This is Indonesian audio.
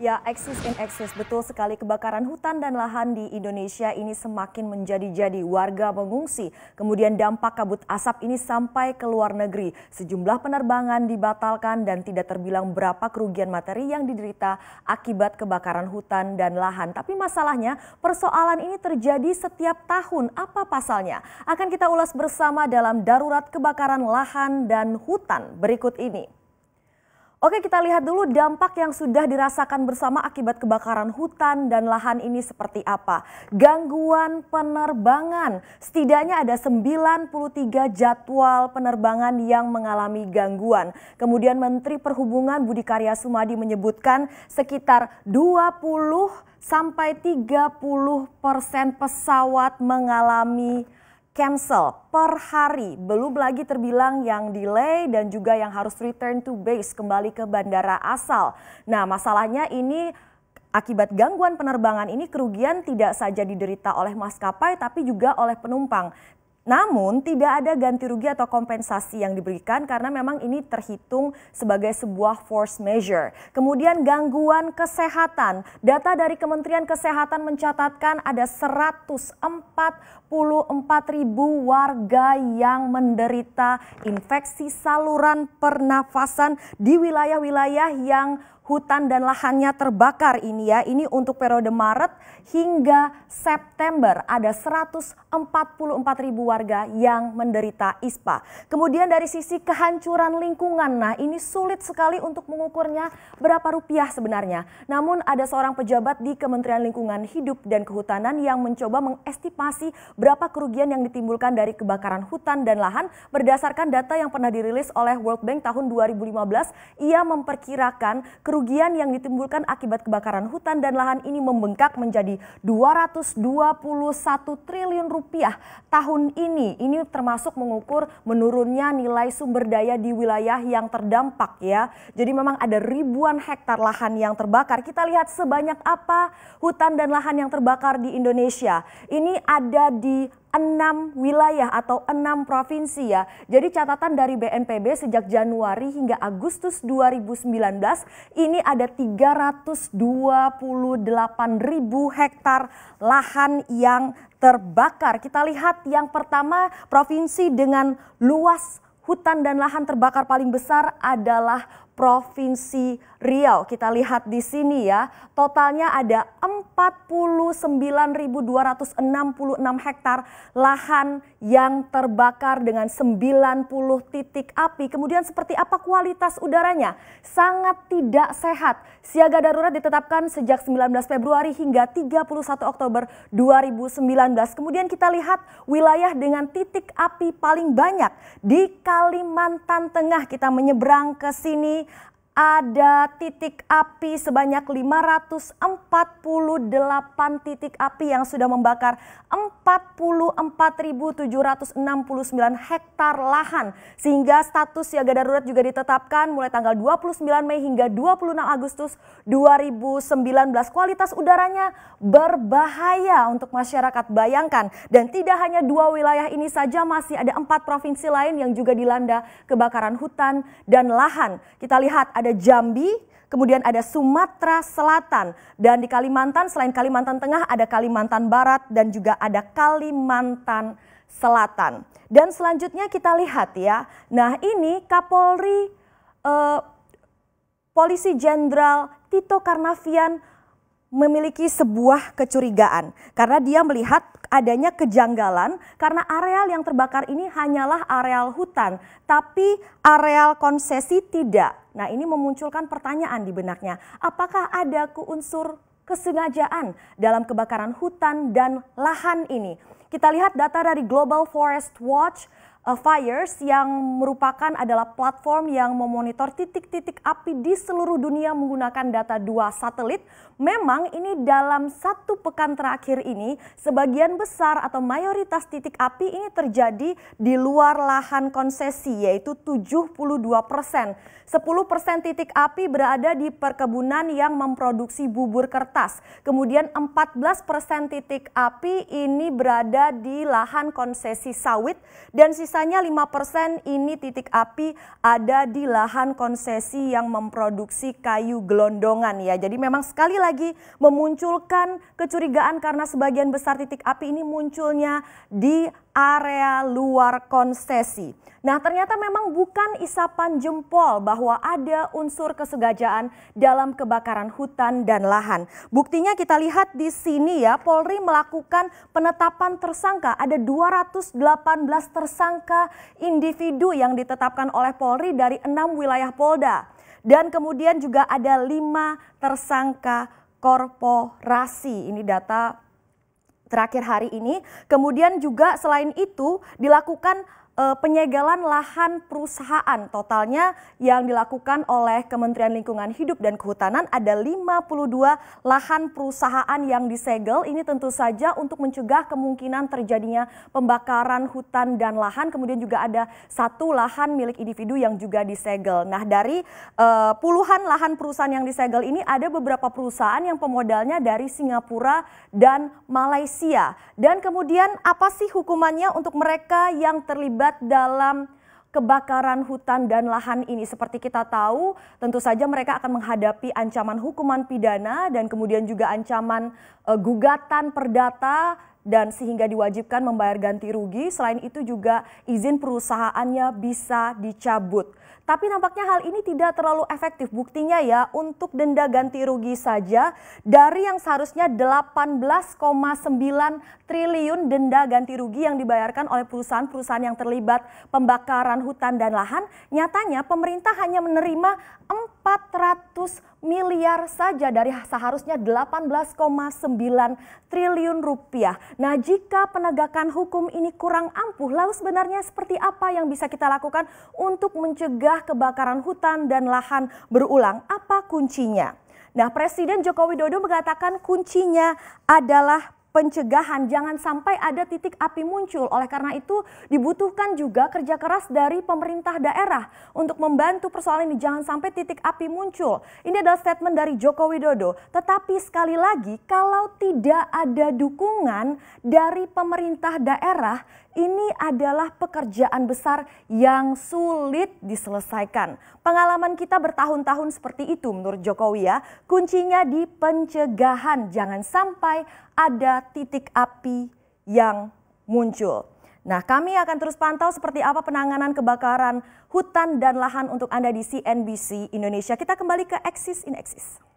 Ya, eksis in eksis. Betul sekali kebakaran hutan dan lahan di Indonesia ini semakin menjadi-jadi. Warga mengungsi, kemudian dampak kabut asap ini sampai ke luar negeri. Sejumlah penerbangan dibatalkan dan tidak terbilang berapa kerugian materi yang diderita akibat kebakaran hutan dan lahan. Tapi masalahnya persoalan ini terjadi setiap tahun. Apa pasalnya? Akan kita ulas bersama dalam darurat kebakaran lahan dan hutan berikut ini. Oke kita lihat dulu dampak yang sudah dirasakan bersama akibat kebakaran hutan dan lahan ini seperti apa. Gangguan penerbangan, setidaknya ada 93 jadwal penerbangan yang mengalami gangguan. Kemudian Menteri Perhubungan Budi Karya Sumadi menyebutkan sekitar 20 sampai 30 persen pesawat mengalami cancel per hari. Belum lagi terbilang yang delay dan juga yang harus return to base kembali ke bandara asal. Nah masalahnya ini akibat gangguan penerbangan ini kerugian tidak saja diderita oleh maskapai tapi juga oleh penumpang. Namun tidak ada ganti rugi atau kompensasi yang diberikan karena memang ini terhitung sebagai sebuah force measure. Kemudian gangguan kesehatan. Data dari Kementerian Kesehatan mencatatkan ada 144 ribu warga yang menderita infeksi saluran pernafasan di wilayah-wilayah yang hutan dan lahannya terbakar ini ya. Ini untuk periode Maret hingga September ada 144 ribu warga warga yang menderita ISPA. Kemudian dari sisi kehancuran lingkungan, nah ini sulit sekali untuk mengukurnya berapa rupiah sebenarnya. Namun ada seorang pejabat di Kementerian Lingkungan Hidup dan Kehutanan yang mencoba mengestimasi berapa kerugian yang ditimbulkan dari kebakaran hutan dan lahan berdasarkan data yang pernah dirilis oleh World Bank tahun 2015. Ia memperkirakan kerugian yang ditimbulkan akibat kebakaran hutan dan lahan ini membengkak menjadi 221 triliun rupiah tahun ini ini, ini termasuk mengukur menurunnya nilai sumber daya di wilayah yang terdampak ya. Jadi memang ada ribuan hektar lahan yang terbakar. Kita lihat sebanyak apa hutan dan lahan yang terbakar di Indonesia. Ini ada di enam wilayah atau enam provinsi ya. Jadi catatan dari BNPB sejak Januari hingga Agustus 2019 ini ada 328 ribu hektar lahan yang terbakar. Kita lihat yang pertama provinsi dengan luas hutan dan lahan terbakar paling besar adalah Provinsi Riau. Kita lihat di sini ya, totalnya ada 49.266 hektar lahan yang terbakar dengan 90 titik api. Kemudian seperti apa kualitas udaranya? Sangat tidak sehat. Siaga darurat ditetapkan sejak 19 Februari hingga 31 Oktober 2019. Kemudian kita lihat wilayah dengan titik api paling banyak di Kalimantan Tengah. Kita menyeberang ke sini ada titik api sebanyak 548 titik api yang sudah membakar 44.769 hektar lahan sehingga status siaga darurat juga ditetapkan mulai tanggal 29 Mei hingga 26 Agustus 2019 kualitas udaranya berbahaya untuk masyarakat bayangkan dan tidak hanya dua wilayah ini saja masih ada empat provinsi lain yang juga dilanda kebakaran hutan dan lahan kita lihat ada ada Jambi, kemudian ada Sumatera Selatan dan di Kalimantan selain Kalimantan Tengah ada Kalimantan Barat dan juga ada Kalimantan Selatan. Dan selanjutnya kita lihat ya. Nah, ini Kapolri eh, Polisi Jenderal Tito Karnavian memiliki sebuah kecurigaan karena dia melihat adanya kejanggalan karena areal yang terbakar ini hanyalah areal hutan, tapi areal konsesi tidak. Nah, ini memunculkan pertanyaan di benaknya, apakah ada unsur kesengajaan dalam kebakaran hutan dan lahan ini? Kita lihat data dari Global Forest Watch Eh, Fires yang merupakan adalah platform yang memonitor titik-titik api di seluruh dunia menggunakan data dua satelit. Memang ini dalam satu pekan terakhir ini sebagian besar atau mayoritas titik api ini terjadi di luar lahan konsesi yaitu 72 persen. 10 persen titik api berada di perkebunan yang memproduksi bubur kertas. Kemudian 14 persen titik api ini berada di lahan konsesi sawit dan sisa sisanya 5% ini titik api ada di lahan konsesi yang memproduksi kayu gelondongan ya. Jadi memang sekali lagi memunculkan kecurigaan karena sebagian besar titik api ini munculnya di area luar konsesi. Nah, ternyata memang bukan isapan jempol bahwa ada unsur kesengajaan dalam kebakaran hutan dan lahan. Buktinya kita lihat di sini ya, Polri melakukan penetapan tersangka. Ada 218 tersangka individu yang ditetapkan oleh Polri dari enam wilayah Polda. Dan kemudian juga ada lima tersangka korporasi. Ini data terakhir hari ini. Kemudian juga selain itu dilakukan Eh, penyegalan lahan perusahaan totalnya yang dilakukan oleh Kementerian Lingkungan Hidup dan Kehutanan ada 52 lahan perusahaan yang disegel. Ini tentu saja untuk mencegah kemungkinan terjadinya pembakaran hutan dan lahan. Kemudian juga ada satu lahan milik individu yang juga disegel. Nah dari uh, puluhan lahan perusahaan yang disegel ini ada beberapa perusahaan yang pemodalnya dari Singapura dan Malaysia. Dan kemudian apa sih hukumannya untuk mereka yang terlibat terlibat dalam kebakaran hutan dan lahan ini. Seperti kita tahu, tentu saja mereka akan menghadapi ancaman hukuman pidana dan kemudian juga ancaman uh, gugatan perdata dan sehingga diwajibkan membayar ganti rugi. Selain itu juga izin perusahaannya bisa dicabut. Tapi nampaknya hal ini tidak terlalu efektif. Buktinya ya untuk denda ganti rugi saja dari yang seharusnya 18,9 triliun denda ganti rugi yang dibayarkan oleh perusahaan-perusahaan yang terlibat pembakaran hutan dan lahan, nyatanya pemerintah hanya menerima 400 miliar saja dari seharusnya 18,9 triliun rupiah. Nah jika penegakan hukum ini kurang ampuh, lalu sebenarnya seperti apa yang bisa kita lakukan untuk mencegah kebakaran hutan dan lahan berulang? Apa kuncinya? Nah Presiden Joko Widodo mengatakan kuncinya adalah pencegahan jangan sampai ada titik api muncul. Oleh karena itu dibutuhkan juga kerja keras dari pemerintah daerah untuk membantu persoalan ini jangan sampai titik api muncul. Ini adalah statement dari Joko Widodo. Tetapi sekali lagi kalau tidak ada dukungan dari pemerintah daerah ini adalah pekerjaan besar yang sulit diselesaikan. Pengalaman kita bertahun-tahun seperti itu menurut Jokowi ya. Kuncinya di pencegahan. Jangan sampai ada titik api yang muncul. Nah, kami akan terus pantau seperti apa penanganan kebakaran hutan dan lahan untuk Anda di CNBC Indonesia. Kita kembali ke Exis in Exis.